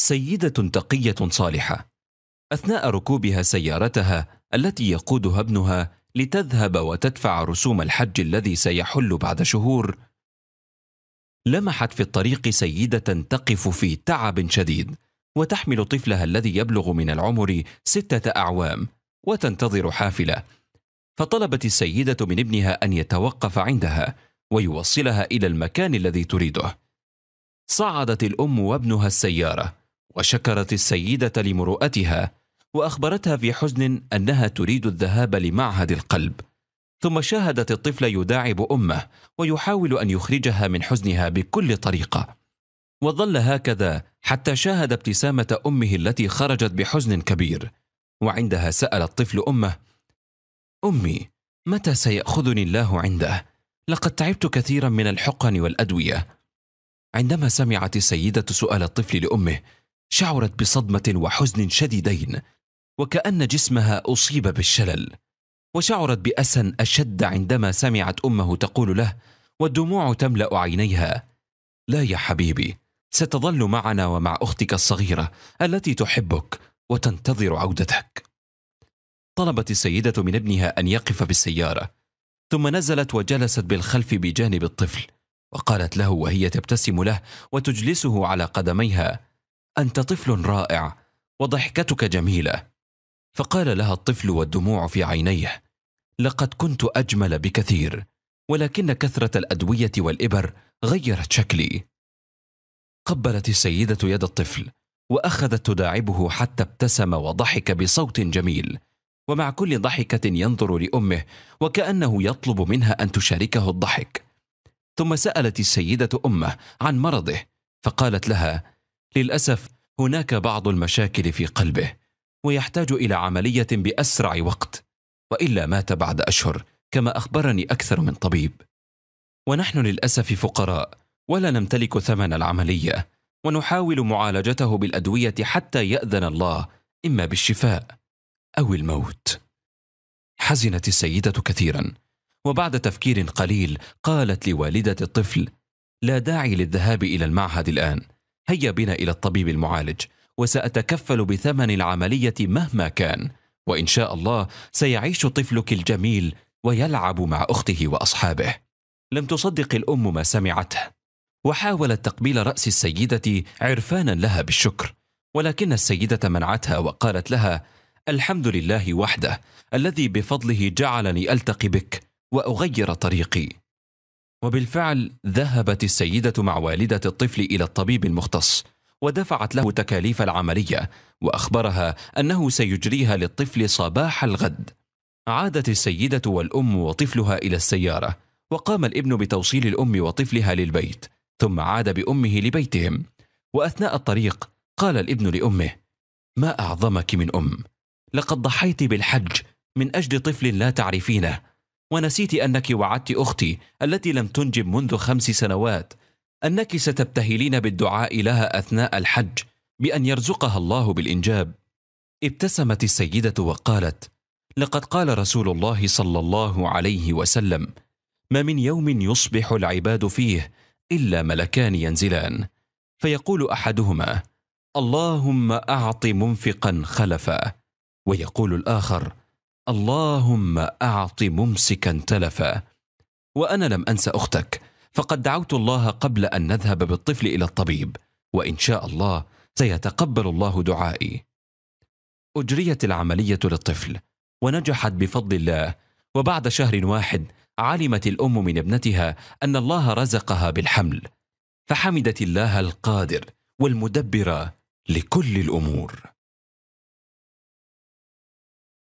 سيدة تقية صالحة أثناء ركوبها سيارتها التي يقودها ابنها لتذهب وتدفع رسوم الحج الذي سيحل بعد شهور لمحت في الطريق سيدة تقف في تعب شديد وتحمل طفلها الذي يبلغ من العمر ستة أعوام وتنتظر حافلة فطلبت السيدة من ابنها أن يتوقف عندها ويوصلها إلى المكان الذي تريده صعدت الأم وابنها السيارة وشكرت السيدة لمروءتها وأخبرتها في حزن أنها تريد الذهاب لمعهد القلب ثم شاهدت الطفل يداعب أمه ويحاول أن يخرجها من حزنها بكل طريقة وظل هكذا حتى شاهد ابتسامة أمه التي خرجت بحزن كبير وعندها سأل الطفل أمه أمي متى سيأخذني الله عنده؟ لقد تعبت كثيرا من الحقن والأدوية عندما سمعت السيدة سؤال الطفل لأمه شعرت بصدمه وحزن شديدين وكان جسمها اصيب بالشلل وشعرت بأسا اشد عندما سمعت امه تقول له والدموع تملا عينيها لا يا حبيبي ستظل معنا ومع اختك الصغيره التي تحبك وتنتظر عودتك طلبت السيده من ابنها ان يقف بالسياره ثم نزلت وجلست بالخلف بجانب الطفل وقالت له وهي تبتسم له وتجلسه على قدميها انت طفل رائع وضحكتك جميله فقال لها الطفل والدموع في عينيه لقد كنت اجمل بكثير ولكن كثره الادويه والابر غيرت شكلي قبلت السيده يد الطفل واخذت تداعبه حتى ابتسم وضحك بصوت جميل ومع كل ضحكه ينظر لامه وكانه يطلب منها ان تشاركه الضحك ثم سالت السيده امه عن مرضه فقالت لها للاسف هناك بعض المشاكل في قلبه ويحتاج الى عمليه باسرع وقت والا مات بعد اشهر كما اخبرني اكثر من طبيب ونحن للاسف فقراء ولا نمتلك ثمن العمليه ونحاول معالجته بالادويه حتى ياذن الله اما بالشفاء او الموت حزنت السيده كثيرا وبعد تفكير قليل قالت لوالده الطفل لا داعي للذهاب الى المعهد الان هيا بنا إلى الطبيب المعالج وسأتكفل بثمن العملية مهما كان وإن شاء الله سيعيش طفلك الجميل ويلعب مع أخته وأصحابه لم تصدق الأم ما سمعته وحاولت تقبيل رأس السيدة عرفانا لها بالشكر ولكن السيدة منعتها وقالت لها الحمد لله وحده الذي بفضله جعلني ألتقي بك وأغير طريقي وبالفعل ذهبت السيدة مع والدة الطفل إلى الطبيب المختص ودفعت له تكاليف العملية وأخبرها أنه سيجريها للطفل صباح الغد عادت السيدة والأم وطفلها إلى السيارة وقام الابن بتوصيل الأم وطفلها للبيت ثم عاد بأمه لبيتهم وأثناء الطريق قال الابن لأمه ما أعظمك من أم لقد ضحيت بالحج من أجل طفل لا تعرفينه ونسيت أنك وعدت أختي التي لم تنجب منذ خمس سنوات أنك ستبتهلين بالدعاء لها أثناء الحج بأن يرزقها الله بالإنجاب ابتسمت السيدة وقالت لقد قال رسول الله صلى الله عليه وسلم ما من يوم يصبح العباد فيه إلا ملكان ينزلان فيقول أحدهما اللهم أعط منفقا خلفا ويقول الآخر اللهم أعط ممسكا تلفا وأنا لم أنسى أختك فقد دعوت الله قبل أن نذهب بالطفل إلى الطبيب وإن شاء الله سيتقبل الله دعائي أجريت العملية للطفل ونجحت بفضل الله وبعد شهر واحد علمت الأم من ابنتها أن الله رزقها بالحمل فحمدت الله القادر والمدبر لكل الأمور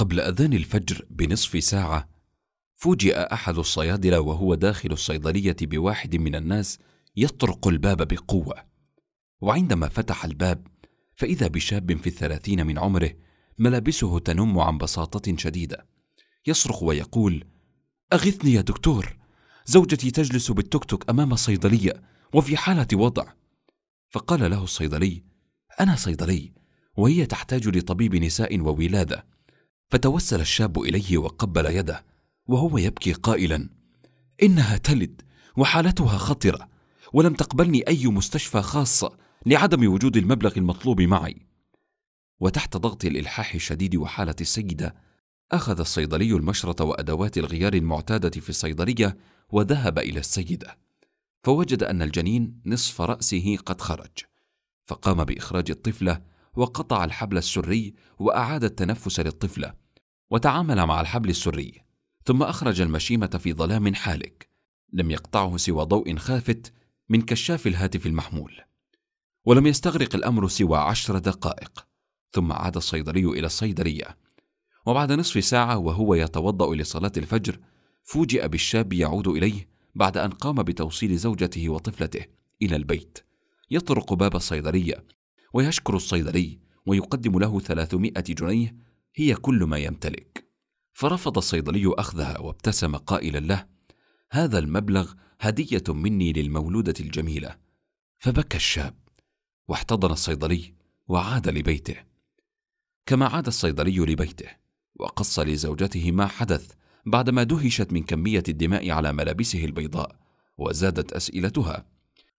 قبل أذان الفجر بنصف ساعة فوجئ أحد الصيادلة وهو داخل الصيدلية بواحد من الناس يطرق الباب بقوة وعندما فتح الباب فإذا بشاب في الثلاثين من عمره ملابسه تنم عن بساطة شديدة يصرخ ويقول أغثني يا دكتور زوجتي تجلس بالتكتك أمام الصيدلية وفي حالة وضع فقال له الصيدلي أنا صيدلي وهي تحتاج لطبيب نساء وولادة فتوسل الشاب اليه وقبل يده وهو يبكي قائلا انها تلد وحالتها خطره ولم تقبلني اي مستشفى خاصه لعدم وجود المبلغ المطلوب معي وتحت ضغط الالحاح الشديد وحاله السيده اخذ الصيدلي المشرط وادوات الغيار المعتاده في الصيدليه وذهب الى السيده فوجد ان الجنين نصف راسه قد خرج فقام باخراج الطفله وقطع الحبل السري واعاد التنفس للطفله وتعامل مع الحبل السري ثم أخرج المشيمة في ظلام حالك لم يقطعه سوى ضوء خافت من كشاف الهاتف المحمول ولم يستغرق الأمر سوى عشر دقائق ثم عاد الصيدلي إلى الصيدلية وبعد نصف ساعة وهو يتوضأ لصلاة الفجر فوجئ بالشاب يعود إليه بعد أن قام بتوصيل زوجته وطفلته إلى البيت يطرق باب الصيدلية ويشكر الصيدلي ويقدم له ثلاثمائة جنيه هي كل ما يمتلك فرفض الصيدلي اخذها وابتسم قائلا له هذا المبلغ هديه مني للمولوده الجميله فبكى الشاب واحتضن الصيدلي وعاد لبيته كما عاد الصيدلي لبيته وقص لزوجته ما حدث بعدما دهشت من كميه الدماء على ملابسه البيضاء وزادت اسئلتها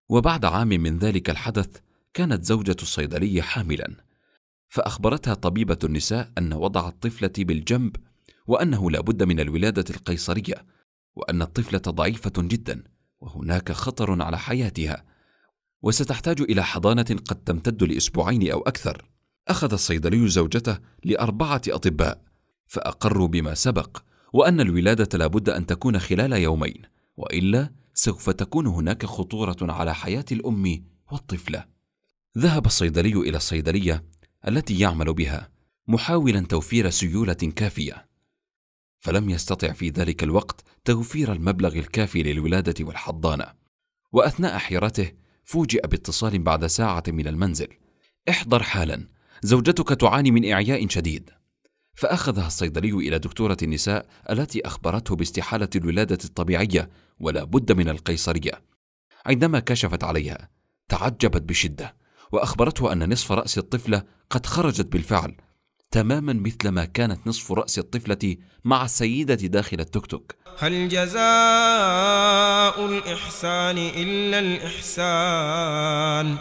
وبعد عام من ذلك الحدث كانت زوجه الصيدلي حاملا فأخبرتها طبيبة النساء أن وضع الطفلة بالجنب وأنه لا بد من الولادة القيصرية وأن الطفلة ضعيفة جدا وهناك خطر على حياتها وستحتاج إلى حضانة قد تمتد لأسبوعين أو أكثر أخذ الصيدلي زوجته لأربعة أطباء فأقروا بما سبق وأن الولادة لابد أن تكون خلال يومين وإلا سوف تكون هناك خطورة على حياة الأم والطفلة ذهب الصيدلي إلى الصيدلية التي يعمل بها محاولا توفير سيوله كافيه فلم يستطع في ذلك الوقت توفير المبلغ الكافي للولاده والحضانه واثناء حيرته فوجئ باتصال بعد ساعه من المنزل احضر حالا زوجتك تعاني من اعياء شديد فاخذها الصيدلي الى دكتوره النساء التي اخبرته باستحاله الولاده الطبيعيه ولا بد من القيصريه عندما كشفت عليها تعجبت بشده وأخبرته أن نصف رأس الطفلة قد خرجت بالفعل تماما مثل ما كانت نصف رأس الطفلة مع السيدة داخل التوك توك هل جزاء الإحسان إلا الإحسان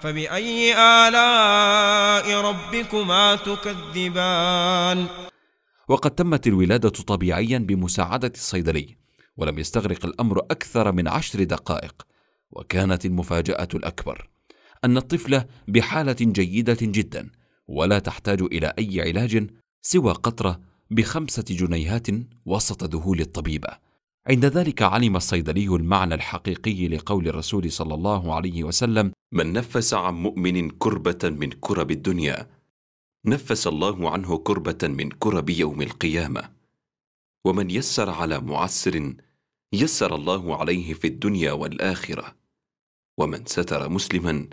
فبأي آلاء ربكما تكذبان وقد تمت الولادة طبيعيا بمساعدة الصيدلي ولم يستغرق الأمر أكثر من عشر دقائق وكانت المفاجأة الأكبر ان الطفله بحاله جيده جدا ولا تحتاج الى اي علاج سوى قطره بخمسه جنيهات وسط ذهول الطبيبه عند ذلك علم الصيدلي المعنى الحقيقي لقول الرسول صلى الله عليه وسلم من نفس عن مؤمن كربه من كرب الدنيا نفس الله عنه كربه من كرب يوم القيامه ومن يسر على معسر يسر الله عليه في الدنيا والاخره ومن ستر مسلما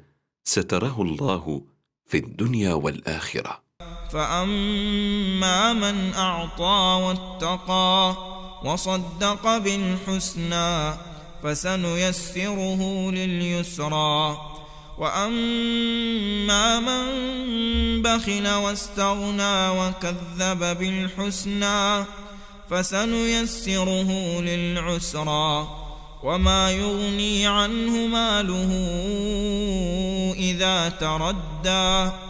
ستراه الله في الدنيا والاخره فاما من اعطى واتقى وصدق بالحسنى فسنيسره لليسرى واما من بخل واستغنى وكذب بالحسنى فسنيسره للعسرى وما يغني عنه ماله إذا تردى